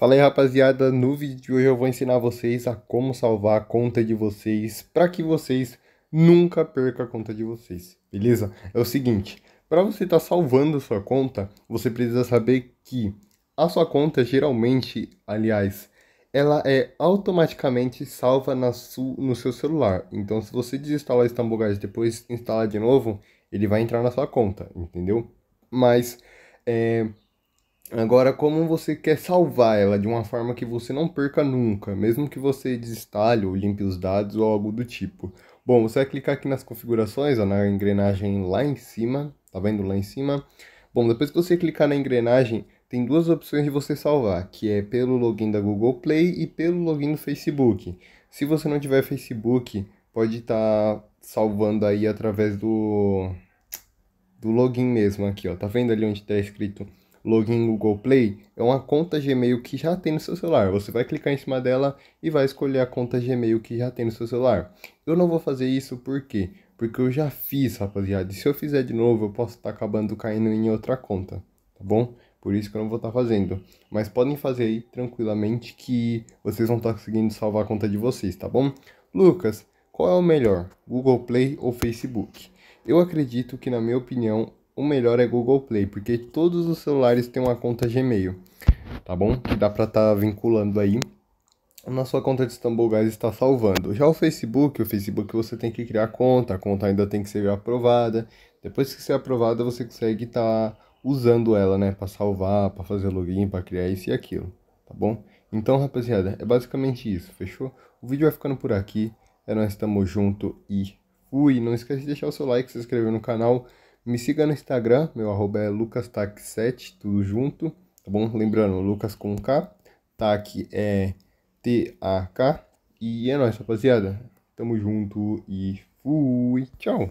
Fala aí rapaziada, no vídeo de hoje eu vou ensinar vocês a como salvar a conta de vocês para que vocês nunca percam a conta de vocês, beleza? É o seguinte, para você estar tá salvando a sua conta, você precisa saber que a sua conta geralmente, aliás, ela é automaticamente salva na su, no seu celular. Então se você desinstalar Istanbul Guys e depois instalar de novo, ele vai entrar na sua conta, entendeu? Mas... É, Agora, como você quer salvar ela de uma forma que você não perca nunca, mesmo que você desestalhe ou limpe os dados ou algo do tipo. Bom, você vai clicar aqui nas configurações, ó, na engrenagem lá em cima, tá vendo lá em cima? Bom, depois que você clicar na engrenagem, tem duas opções de você salvar, que é pelo login da Google Play e pelo login do Facebook. Se você não tiver Facebook, pode estar tá salvando aí através do do login mesmo aqui, ó. Tá vendo ali onde está escrito login Google Play, é uma conta Gmail que já tem no seu celular. Você vai clicar em cima dela e vai escolher a conta Gmail que já tem no seu celular. Eu não vou fazer isso por quê? Porque eu já fiz, rapaziada. E se eu fizer de novo, eu posso estar tá acabando caindo em outra conta, tá bom? Por isso que eu não vou estar tá fazendo. Mas podem fazer aí tranquilamente que vocês vão estar tá conseguindo salvar a conta de vocês, tá bom? Lucas, qual é o melhor, Google Play ou Facebook? Eu acredito que, na minha opinião, o melhor é Google Play, porque todos os celulares têm uma conta Gmail, tá bom? Que dá para estar tá vinculando aí na sua conta de Istanbul Guys está salvando. Já o Facebook, o Facebook você tem que criar conta, a conta ainda tem que ser aprovada. Depois que ser aprovada, você consegue estar tá usando ela, né, para salvar, para fazer login, para criar isso e aquilo, tá bom? Então, rapaziada, é basicamente isso, fechou? O vídeo vai ficando por aqui. É nós estamos junto e fui. Não esquece de deixar o seu like, se inscrever no canal. Me siga no Instagram, meu arroba é lucastac7, tudo junto, tá bom? Lembrando, Lucas com K, TAC é T-A-K. E é nóis, rapaziada. Tamo junto e fui, tchau.